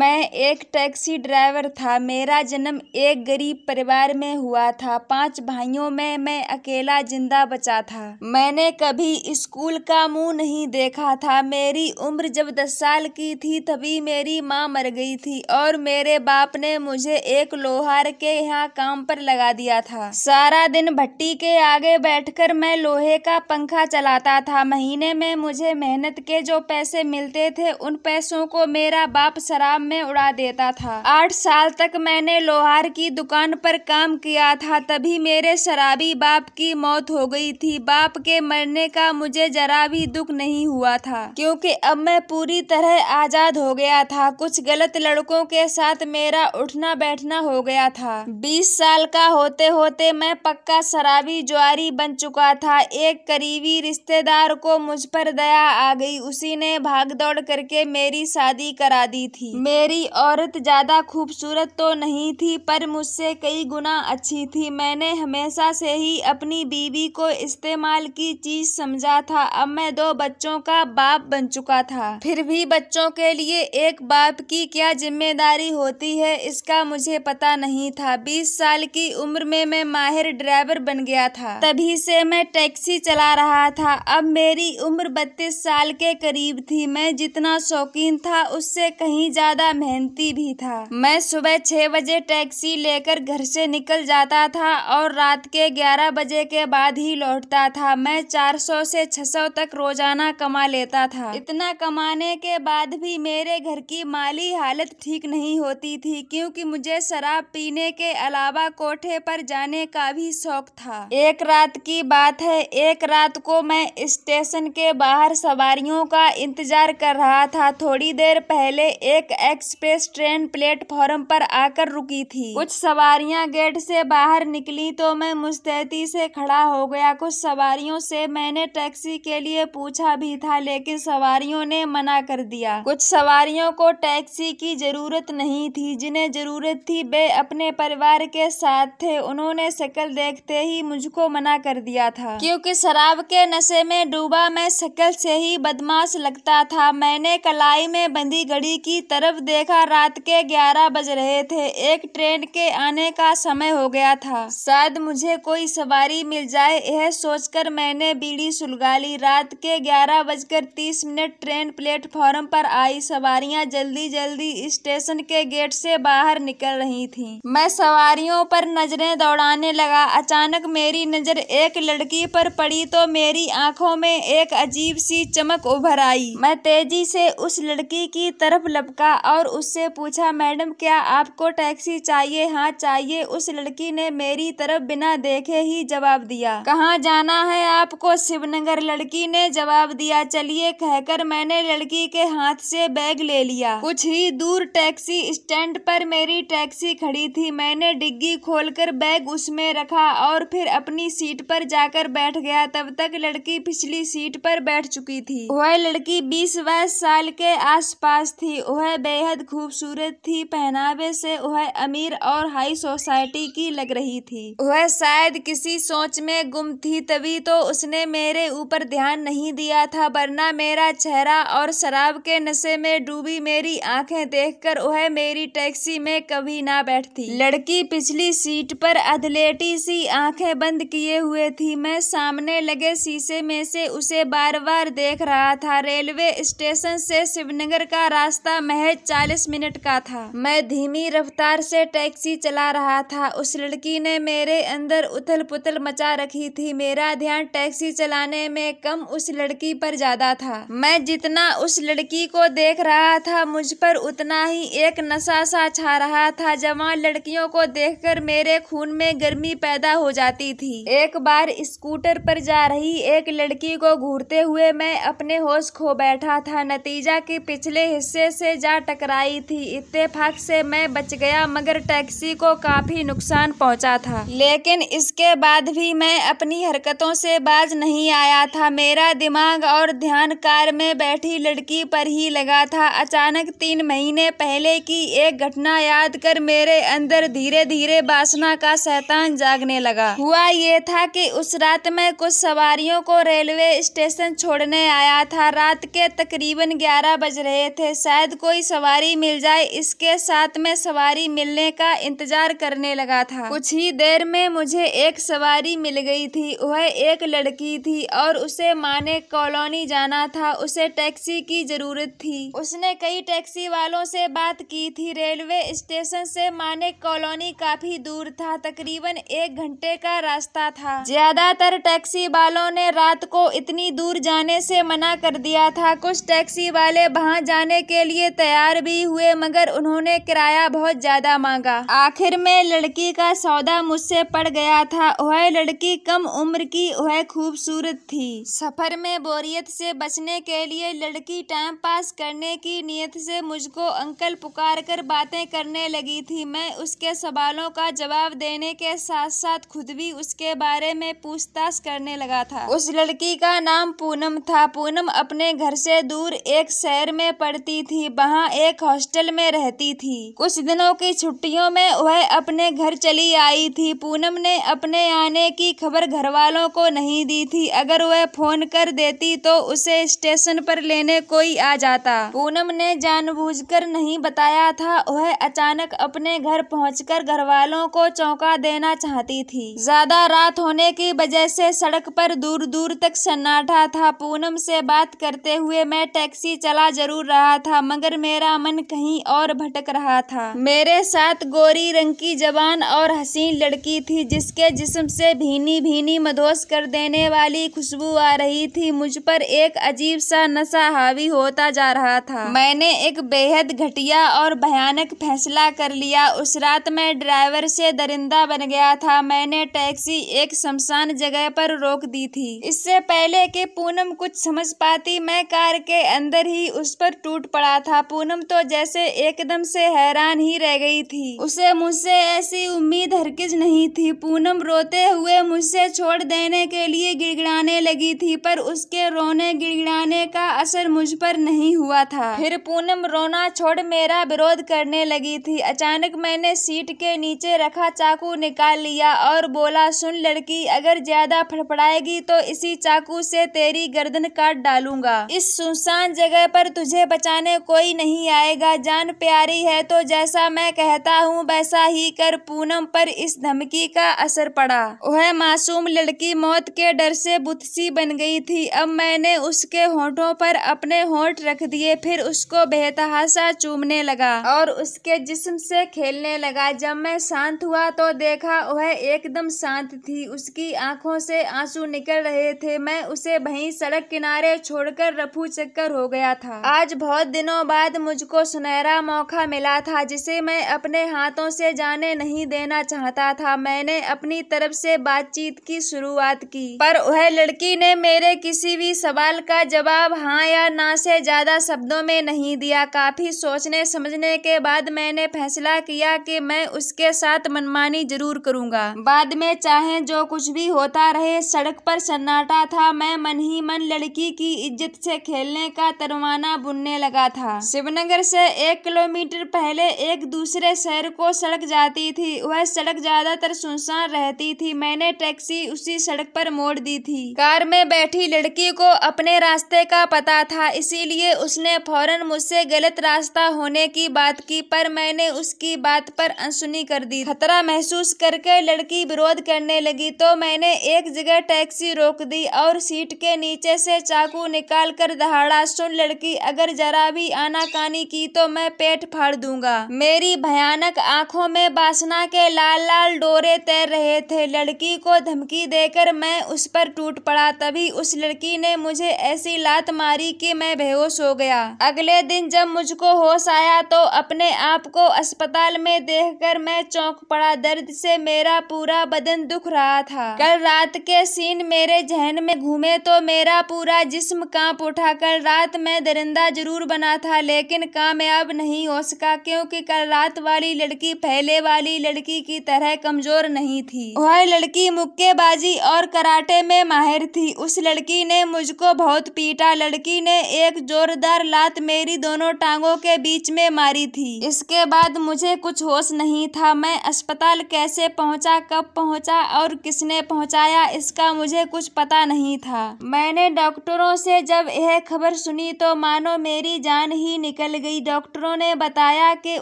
मैं एक taxi driver था मेरा जन्म एक गरीब परिवार में हुआ था पांच भाइयों में मैं अकेला जिंदा बचा था मैंने कभी स्कूल का मुंह नहीं देखा था मेरी उम्र जब दस साल की थी तभी मेरी माँ मर गई थी और मेरे बाप ने मुझे एक लोहार के यहाँ काम पर लगा दिया था सारा दिन भट्टी के आगे बैठकर मैं लोहे का पंखा चलाता था महीने में मुझे मेहनत के जो पैसे मिलते थे उन पैसों को मेरा बाप शराब में उड़ा देता था आठ साल तक मैंने लोहार की दुकान पर काम किया था तभी मेरे शराबी बाप की मौत हो गई थी बाप के मरने का मुझे जरा भी दुख नहीं हुआ था क्योंकि अब मैं पूरी तरह आजाद हो गया था कुछ गलत लड़कों के साथ मेरा उठना बैठना हो गया था बीस साल का होते होते मैं पक्का शराबी ज्वारी बन चुका था एक करीबी रिश्तेदार को मुझ पर दया आ गई उसी ने भाग दौड़ करके मेरी शादी करा दी थी मेरे मेरी औरत ज़्यादा खूबसूरत तो नहीं थी पर मुझसे कई गुना अच्छी थी मैंने हमेशा से ही अपनी बीवी को इस्तेमाल की चीज़ समझा था अब मैं दो बच्चों का बाप बन चुका था फिर भी बच्चों के लिए एक बाप की क्या जिम्मेदारी होती है इसका मुझे पता नहीं था बीस साल की उम्र में मैं माहिर ड्राइवर बन गया था तभी से मैं टैक्सी चला रहा था अब मेरी उम्र बत्तीस साल के करीब थी मैं जितना शौकीन था उससे कहीं ज़्यादा बड़ा मेहनती भी था मैं सुबह छह बजे टैक्सी लेकर घर से निकल जाता था और रात के ग्यारह बजे के बाद ही लौटता था मैं चार सौ से छह सौ तक रोजाना कमा लेता था इतना कमाने के बाद भी मेरे घर की माली हालत ठीक नहीं होती थी क्योंकि मुझे शराब पीने के अलावा कोठे पर जाने का भी शौक था एक रात की बात है एक रात को मैं स्टेशन के बाहर सवारियों का इंतजार कर रहा था थोड़ी देर पहले एक एक्स एक्सप्रेस ट्रेन प्लेटफॉर्म पर आकर रुकी थी कुछ सवारियां गेट से बाहर निकली तो मैं मुस्तैदी से खड़ा हो गया कुछ सवारियों से मैंने टैक्सी के लिए पूछा भी था लेकिन सवारियों ने मना कर दिया कुछ सवारियों को टैक्सी की जरूरत नहीं थी जिन्हें जरूरत थी वे अपने परिवार के साथ थे उन्होंने शक्ल देखते ही मुझको मना कर दिया था क्योंकि शराब के नशे में डूबा मैं शक्ल से ही बदमाश लगता था मैंने कलाई में बंधी घड़ी की तरफ देखा रात के ग्यारह बज रहे थे एक ट्रेन के आने का समय हो गया था शायद मुझे कोई सवारी मिल जाए यह सोचकर मैंने बीड़ी सुलगा ली रात के ग्यारह बजकर तीस मिनट ट्रेन प्लेटफॉर्म पर आई सवारियां जल्दी जल्दी स्टेशन के गेट से बाहर निकल रही थीं। मैं सवारियों पर नजरें दौड़ाने लगा अचानक मेरी नजर एक लड़की पर पड़ी तो मेरी आंखों में एक अजीब सी चमक उभर आई मैं तेजी से उस लड़की की तरफ लपका और उससे पूछा मैडम क्या आपको टैक्सी चाहिए हाँ चाहिए उस लड़की ने मेरी तरफ बिना देखे ही जवाब दिया कहाँ जाना है आपको शिवनगर लड़की ने जवाब दिया चलिए कहकर मैंने लड़की के हाथ से बैग ले लिया कुछ ही दूर टैक्सी स्टैंड पर मेरी टैक्सी खड़ी थी मैंने डिग्गी कर बैग उसमें रखा और फिर अपनी सीट पर जाकर बैठ गया तब तक लड़की पिछली सीट पर बैठ चुकी थी वह लड़की बीस वर्ष साल के आसपास थी वह बे बेहद खूबसूरत थी पहनावे से वह अमीर और हाई सोसाइटी की लग रही थी वह शायद किसी सोच में गुम थी तभी तो उसने मेरे ऊपर ध्यान नहीं दिया था वरना मेरा चेहरा और शराब के नशे में डूबी मेरी आंखें देखकर वह मेरी टैक्सी में कभी ना बैठती लड़की पिछली सीट पर अधलेटी सी आंखें बंद किए हुए थी मैं सामने लगे शीशे में से उसे बार बार देख रहा था रेलवे स्टेशन से शिवनगर का रास्ता महज चालीस मिनट का था मैं धीमी रफ्तार से टैक्सी चला रहा था उस लड़की ने मेरे अंदर उथल पुथल मचा रखी थी मेरा ध्यान टैक्सी चलाने में कम उस लड़की पर ज्यादा था मैं जितना उस लड़की को देख रहा था मुझ पर उतना ही एक नशा सा छा रहा था जवान लड़कियों को कर मेरे खून में गर्मी पैदा हो जाती थी एक बार स्कूटर पर जा रही एक लड़की को घूरते हुए मैं अपने होश खो बैठा था नतीजा के पिछले हिस्से से जा टक टकराई थी इत्तेफाक से मैं बच गया मगर टैक्सी को काफी नुकसान पहुंचा था लेकिन इसके बाद भी मैं अपनी हरकतों से बाज नहीं आया था मेरा दिमाग और ध्यान कार में बैठी लड़की पर ही लगा था अचानक तीन महीने पहले की एक घटना याद कर मेरे अंदर धीरे धीरे बासना का शैतान जागने लगा हुआ ये था कि उस रात मैं कुछ सवारियों को रेलवे स्टेशन छोड़ने आया था रात के तकरीबन ग्यारह बज रहे थे शायद कोई सवारी सवारी मिल जाए इसके साथ में सवारी मिलने का इंतजार करने लगा था कुछ ही देर में मुझे एक सवारी मिल गई थी वह एक लड़की थी और उसे माने कॉलोनी जाना था उसे टैक्सी की जरूरत थी उसने कई टैक्सी वालों से बात की थी रेलवे स्टेशन से माने कॉलोनी काफी दूर था तकरीबन एक घंटे का रास्ता था ज्यादातर टैक्सी वालों ने रात को इतनी दूर जाने से मना कर दिया था कुछ टैक्सी वाले वहाँ जाने के लिए तैयार भी हुए मगर उन्होंने किराया बहुत ज्यादा मांगा आखिर में लड़की का सौदा मुझसे पड़ गया था वह लड़की कम उम्र की वह खूबसूरत थी सफर में बोरियत से बचने के लिए लड़की टाइम पास करने की नीयत से मुझको अंकल पुकार कर बातें करने लगी थी मैं उसके सवालों का जवाब देने के साथ साथ खुद भी उसके बारे में पूछताछ करने लगा था उस लड़की का नाम पूनम था पूनम अपने घर से दूर एक शहर में पढ़ती थी वहाँ एक एक हॉस्टल में रहती थी कुछ दिनों की छुट्टियों में वह अपने घर चली आई थी पूनम ने अपने आने की खबर घर वालों को नहीं दी थी अगर वह फोन कर देती तो उसे स्टेशन पर लेने कोई आ जाता पूनम ने जानबूझकर नहीं बताया था वह अचानक अपने घर पहुंचकर घरवालों को चौंका देना चाहती थी ज्यादा रात होने की वजह से सड़क पर दूर दूर तक सन्नाटा था पूनम से बात करते हुए मैं टैक्सी चला जरूर रहा था मगर मेरा मन कहीं और भटक रहा था मेरे साथ गोरी रंग की जवान और हसीन लड़की थी जिसके जिस्म से भीनी भीनी मधोस कर देने वाली खुशबू आ रही थी मुझ पर एक अजीब सा नशा हावी होता जा रहा था मैंने एक बेहद घटिया और भयानक फैसला कर लिया उस रात मैं ड्राइवर से दरिंदा बन गया था मैंने टैक्सी एक शमशान जगह पर रोक दी थी इससे पहले कि पूनम कुछ समझ पाती मैं कार के अंदर ही उस पर टूट पड़ा था पूनम तुम तो जैसे एकदम से हैरान ही रह गई थी उसे मुझसे ऐसी उम्मीद हरकिज नहीं थी पूनम रोते हुए मुझसे छोड़ देने के लिए गिड़गिड़ाने लगी थी पर उसके रोने गिड़गिड़ा का असर मुझ पर नहीं हुआ था फिर पूनम रोना छोड़ मेरा विरोध करने लगी थी अचानक मैंने सीट के नीचे रखा चाकू निकाल लिया और बोला सुन लड़की अगर ज्यादा फड़फड़ाएगी तो इसी चाकू से तेरी गर्दन काट डालूंगा इस सुनसान जगह पर तुझे बचाने कोई नहीं आएगा जान प्यारी है तो जैसा मैं कहता हूँ वैसा ही कर पूनम पर इस धमकी का असर पड़ा वह मासूम लड़की मौत के डर से बुतसी बन गई थी अब मैंने उसके होंठ होठों पर अपने होठ रख दिए फिर उसको बेतहाशा चूमने लगा और उसके जिस्म से खेलने लगा जब मैं शांत हुआ तो देखा वह एकदम शांत थी उसकी आंखों से आंसू निकल रहे थे मैं उसे भई सड़क किनारे छोड़कर रफू चक्कर हो गया था आज बहुत दिनों बाद मुझको सुनहरा मौका मिला था जिसे मैं अपने हाथों से जाने नहीं देना चाहता था मैंने अपनी तरफ से बातचीत की शुरुआत की पर वह लड़की ने मेरे किसी भी सवाल का जवाब जवाब हाँ या ना से ज़्यादा शब्दों में नहीं दिया काफ़ी सोचने समझने के बाद मैंने फैसला किया कि मैं उसके साथ मनमानी जरूर करूँगा बाद में चाहे जो कुछ भी होता रहे सड़क पर सन्नाटा था मैं मन ही मन लड़की की इज्जत से खेलने का तरवाना बुनने लगा था शिवनगर से एक किलोमीटर पहले एक दूसरे शहर को सड़क जाती थी वह सड़क ज़्यादातर सुनसान रहती थी मैंने टैक्सी उसी सड़क पर मोड़ दी थी कार में बैठी लड़की को अपने रास्ते का पता था इसीलिए उसने फौरन मुझसे गलत रास्ता होने की बात की पर मैंने उसकी बात पर अनसुनी कर दी खतरा महसूस करके लड़की विरोध करने लगी तो मैंने एक जगह टैक्सी रोक दी और सीट के नीचे से चाकू निकाल कर दहाड़ा सुन लड़की अगर जरा भी आनाकानी की तो मैं पेट फाड़ दूंगा मेरी भयानक आँखों में बासना के लाल लाल डोरे तैर रहे थे लड़की को धमकी देकर मैं उस पर टूट पड़ा तभी उस लड़की ने मुझे ऐसी लात लात मारी कि मैं बेहोश हो गया अगले दिन जब मुझको होश आया तो अपने आप को अस्पताल में देखकर मैं चौंक पड़ा दर्द से मेरा पूरा बदन दुख रहा था कल रात के सीन मेरे जहन में घूमे तो मेरा पूरा जिस्म कांप उठा कल रात मैं दरिंदा जरूर बना था लेकिन कामयाब नहीं हो सका क्योंकि कल रात वाली लड़की पहले वाली लड़की की तरह कमजोर नहीं थी वह लड़की मुक्केबाजी और कराटे में माहिर थी उस लड़की ने मुझको बहुत पीटा था लड़की ने एक जोरदार लात मेरी दोनों टांगों के बीच में मारी थी इसके बाद मुझे कुछ होश नहीं था मैं अस्पताल कैसे पहुंचा कब पहुंचा और किसने पहुंचाया इसका मुझे कुछ पता नहीं था मैंने डॉक्टरों से जब यह खबर सुनी तो मानो मेरी जान ही निकल गई डॉक्टरों ने बताया कि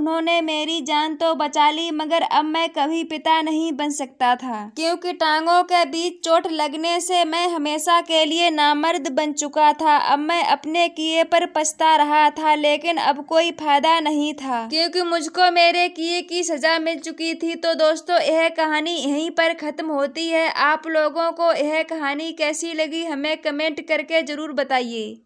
उन्होंने मेरी जान तो बचा ली मगर अब मैं कभी पिता नहीं बन सकता था क्योंकि टांगों के बीच चोट लगने से मैं हमेशा के लिए नामर्द बन चुका था था अब मैं अपने किए पर पछता रहा था लेकिन अब कोई फायदा नहीं था क्योंकि मुझको मेरे किए की सजा मिल चुकी थी तो दोस्तों यह कहानी यहीं पर ख़त्म होती है आप लोगों को यह कहानी कैसी लगी हमें कमेंट करके ज़रूर बताइए